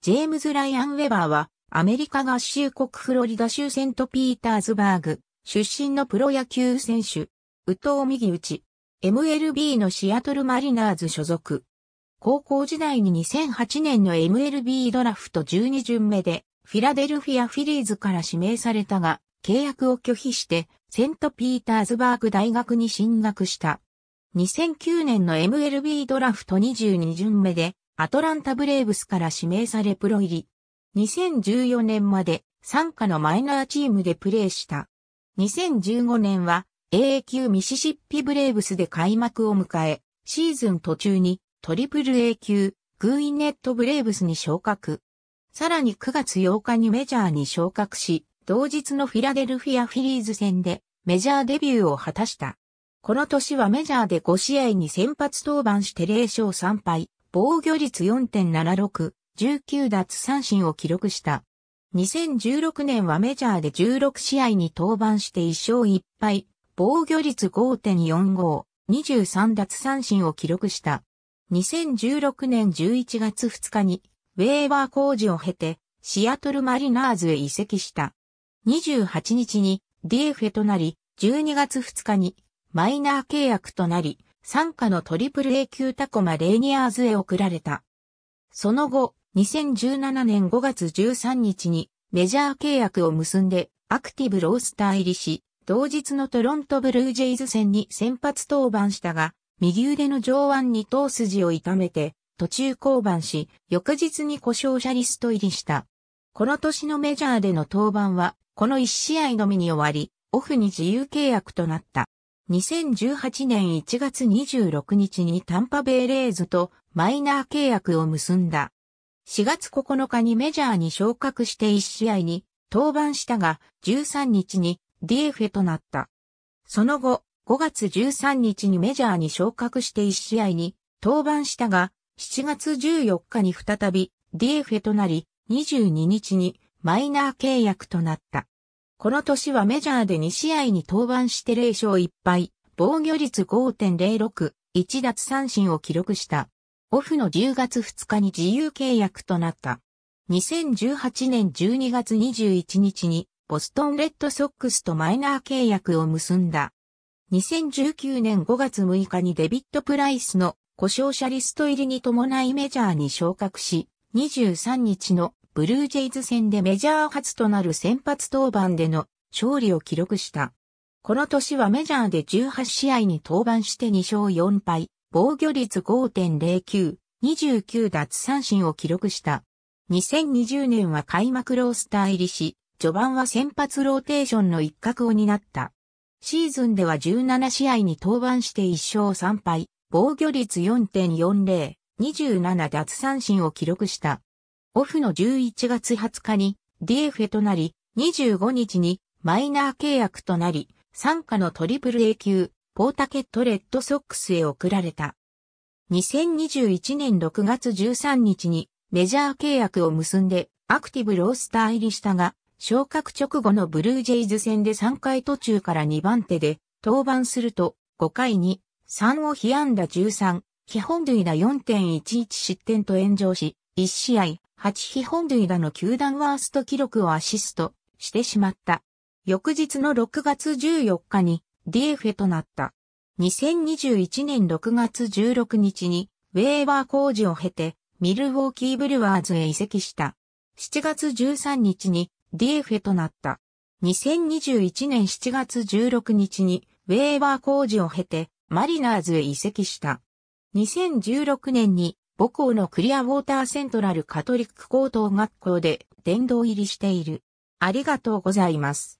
ジェームズ・ライアン・ウェバーは、アメリカ合衆国フロリダ州セント・ピーターズバーグ、出身のプロ野球選手、宇藤右打ち、MLB のシアトル・マリナーズ所属。高校時代に2008年の MLB ドラフト12巡目で、フィラデルフィア・フィリーズから指名されたが、契約を拒否して、セント・ピーターズバーグ大学に進学した。2009年の MLB ドラフト22巡目で、アトランタブレーブスから指名されプロ入り。2014年まで参加のマイナーチームでプレーした。2015年は AA 級ミシシッピブレーブスで開幕を迎え、シーズン途中にトリプル A 級グーインネットブレーブスに昇格。さらに9月8日にメジャーに昇格し、同日のフィラデルフィアフィリーズ戦でメジャーデビューを果たした。この年はメジャーで5試合に先発登板して0勝3敗、防御率4.76、19奪三振を記録した。2016年はメジャーで16試合に登板して1勝1敗、防御率5.45、23奪三振を記録した。2016年11月2日に、ウェーバー工事を経て、シアトルマリナーズへ移籍した。28日に DF ェとなり、12月2日にマイナー契約となり、参加のトリプル A 級タコマ・レーニアーズへ送られた。その後、2017年5月13日にメジャー契約を結んでアクティブロースター入りし、同日のトロントブルージェイズ戦に先発登板したが、右腕の上腕二頭筋を痛めて途中降板し、翌日に故障者リスト入りした。この年のメジャーでの登板は、この1試合のみに終わり、オフに自由契約となった。2018年1月26日にタンパベイレーズとマイナー契約を結んだ。4月9日にメジャーに昇格して1試合に登板したが13日に DFA となった。その後、5月13日にメジャーに昇格して1試合に登板したが7月14日に再び DFA となり22日にマイナー契約となった。この年はメジャーで2試合に登板して0勝1敗、防御率5.06、1奪三振を記録した。オフの10月2日に自由契約となった。2018年12月21日にボストンレッドソックスとマイナー契約を結んだ。2019年5月6日にデビット・プライスの故障者リスト入りに伴いメジャーに昇格し、23日のブルージェイズ戦でメジャー初となる先発登板での勝利を記録した。この年はメジャーで18試合に登板して2勝4敗、防御率5.09、29奪三振を記録した。2020年は開幕ロースター入りし、序盤は先発ローテーションの一角を担った。シーズンでは17試合に登板して1勝3敗、防御率4.40、27奪三振を記録した。オフの11月20日に DFA となり、25日にマイナー契約となり、参加のトリプル A 級、ポータケットレッドソックスへ送られた。2021年6月13日にメジャー契約を結んでアクティブロースター入りしたが、昇格直後のブルージェイズ戦で3回途中から2番手で登板すると5回に3を被安打13、基本類な4.11失点と炎上し、1試合8飛本塁打の球団ワースト記録をアシストしてしまった。翌日の6月14日に d f ェとなった。2021年6月16日にウェーバー工事を経てミルウォーキーブルワーズへ移籍した。7月13日に d f ェとなった。2021年7月16日にウェーバー工事を経てマリナーズへ移籍した。2016年に母校のクリアウォーターセントラルカトリック高等学校で殿堂入りしている。ありがとうございます。